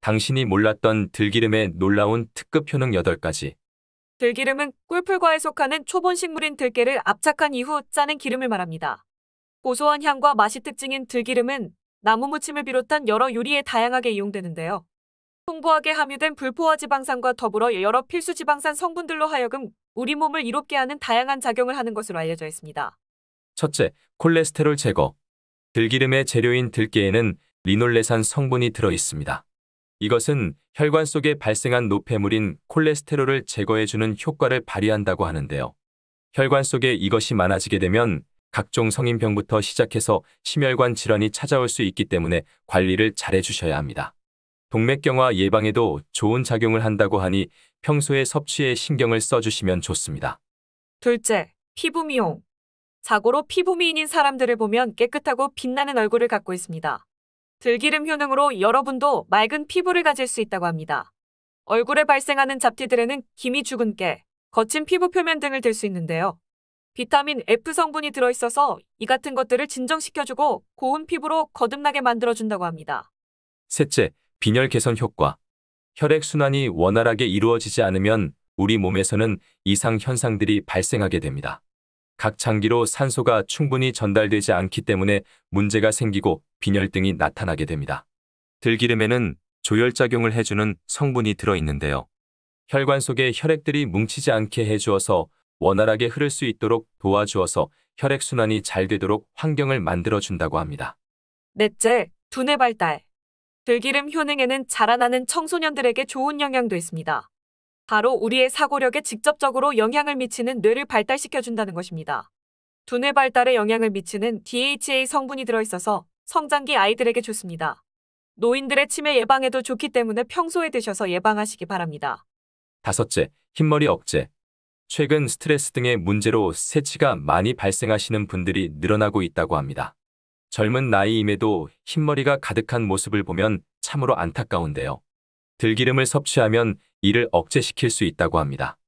당신이 몰랐던 들기름의 놀라운 특급 효능 8가지. 들기름은 꿀풀과에 속하는 초본 식물인 들깨를 압착한 이후 짜낸 기름을 말합니다. 고소한 향과 맛이 특징인 들기름은 나무 무침을 비롯한 여러 요리에 다양하게 이용되는데요. 풍부하게 함유된 불포화 지방산과 더불어 여러 필수 지방산 성분들로 하여금 우리 몸을 이롭게 하는 다양한 작용을 하는 것으로 알려져 있습니다. 첫째, 콜레스테롤 제거. 들기름의 재료인 들깨에는 리놀레산 성분이 들어 있습니다. 이것은 혈관 속에 발생한 노폐물인 콜레스테롤을 제거해주는 효과를 발휘한다고 하는데요. 혈관 속에 이것이 많아지게 되면 각종 성인병부터 시작해서 심혈관 질환이 찾아올 수 있기 때문에 관리를 잘해주셔야 합니다. 동맥경화 예방에도 좋은 작용을 한다고 하니 평소에 섭취에 신경을 써주시면 좋습니다. 둘째, 피부 미용. 자고로 피부 미인인 사람들을 보면 깨끗하고 빛나는 얼굴을 갖고 있습니다. 들기름 효능으로 여러분도 맑은 피부를 가질 수 있다고 합니다. 얼굴에 발생하는 잡티들에는 기미 죽은 깨, 거친 피부 표면 등을 들 수 있는데요. 비타민 F 성분이 들어있어서 이 같은 것들을 진정시켜주고 고운 피부로 거듭나게 만들어준다고 합니다. 셋째, 빈혈 개선 효과. 혈액 순환이 원활하게 이루어지지 않으면 우리 몸에서는 이상 현상들이 발생하게 됩니다. 각 장기로 산소가 충분히 전달되지 않기 때문에 문제가 생기고 빈혈 등이 나타나게 됩니다. 들기름에는 조혈작용을 해주는 성분이 들어있는데요. 혈관 속에 혈액들이 뭉치지 않게 해주어서 원활하게 흐를 수 있도록 도와주어서 혈액순환이 잘 되도록 환경을 만들어준다고 합니다. 넷째, 두뇌 발달. 들기름 효능에는 자라나는 청소년들에게 좋은 영향도 있습니다. 바로 우리의 사고력에 직접적으로 영향을 미치는 뇌를 발달시켜준다는 것입니다. 두뇌 발달에 영향을 미치는 DHA 성분이 들어있어서 성장기 아이들에게 좋습니다. 노인들의 치매 예방에도 좋기 때문에 평소에 드셔서 예방하시기 바랍니다. 다섯째, 흰머리 억제. 최근 스트레스 등의 문제로 새치가 많이 발생하시는 분들이 늘어나고 있다고 합니다. 젊은 나이임에도 흰머리가 가득한 모습을 보면 참으로 안타까운데요. 들기름을 섭취하면 이를 억제시킬 수 있다고 합니다.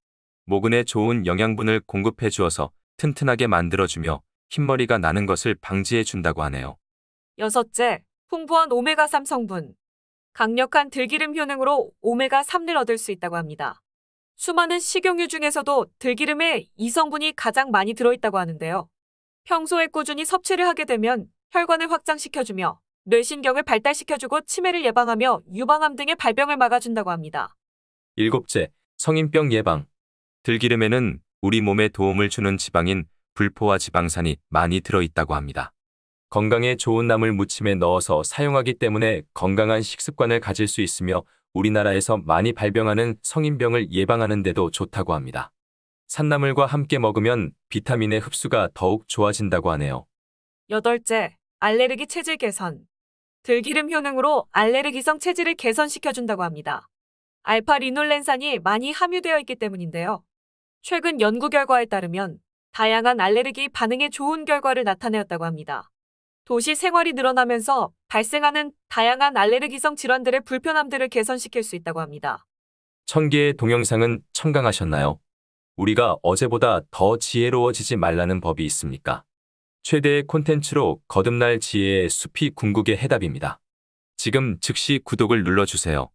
모근에 좋은 영양분을 공급해 주어서 튼튼하게 만들어주며 흰머리가 나는 것을 방지해 준다고 하네요. 여섯째, 풍부한 오메가3 성분. 강력한 들기름 효능으로 오메가3를 얻을 수 있다고 합니다. 수많은 식용유 중에서도 들기름에 이 성분이 가장 많이 들어있다고 하는데요. 평소에 꾸준히 섭취를 하게 되면 혈관을 확장시켜주며 뇌신경을 발달시켜주고 치매를 예방하며 유방암 등의 발병을 막아준다고 합니다. 일곱째, 성인병 예방. 들기름에는 우리 몸에 도움을 주는 지방인 불포화 지방산이 많이 들어있다고 합니다. 건강에 좋은 나물 무침에 넣어서 사용하기 때문에 건강한 식습관을 가질 수 있으며 우리나라에서 많이 발병하는 성인병을 예방하는 데도 좋다고 합니다. 산나물과 함께 먹으면 비타민의 흡수가 더욱 좋아진다고 하네요. 여덟째, 알레르기 체질 개선. 들기름 효능으로 알레르기성 체질을 개선시켜준다고 합니다. 알파 리놀렌산이 많이 함유되어 있기 때문인데요. 최근 연구 결과에 따르면 다양한 알레르기 반응에 좋은 결과를 나타내었다고 합니다. 도시 생활이 늘어나면서 발생하는 다양한 알레르기성 질환들의 불편함들을 개선시킬 수 있다고 합니다. 천개의 동영상은 청강하셨나요? 우리가 어제보다 더 지혜로워지지 말라는 법이 있습니까? 최대의 콘텐츠로 거듭날 지혜의 숲이 궁극의 해답입니다. 지금 즉시 구독을 눌러주세요.